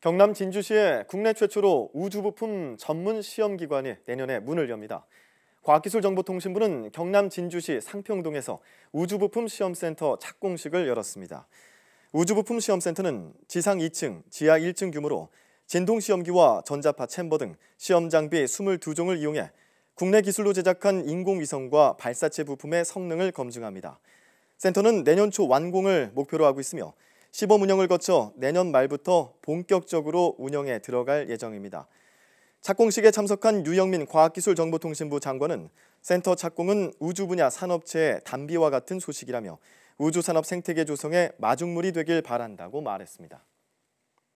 경남 진주시에 국내 최초로 우주부품 전문 시험기관이 내년에 문을 엽니다. 과학기술정보통신부는 경남 진주시 상평동에서 우주부품 시험센터 착공식을 열었습니다. 우주부품 시험센터는 지상 2층, 지하 1층 규모로 진동시험기와 전자파 챔버 등 시험장비 22종을 이용해 국내 기술로 제작한 인공위성과 발사체 부품의 성능을 검증합니다. 센터는 내년 초 완공을 목표로 하고 있으며 시범 운영을 거쳐 내년 말부터 본격적으로 운영에 들어갈 예정입니다. 착공식에 참석한 유영민 과학기술정보통신부 장관은 센터 착공은 우주 분야 산업체의 단비와 같은 소식이라며 우주산업 생태계 조성의 마중물이 되길 바란다고 말했습니다.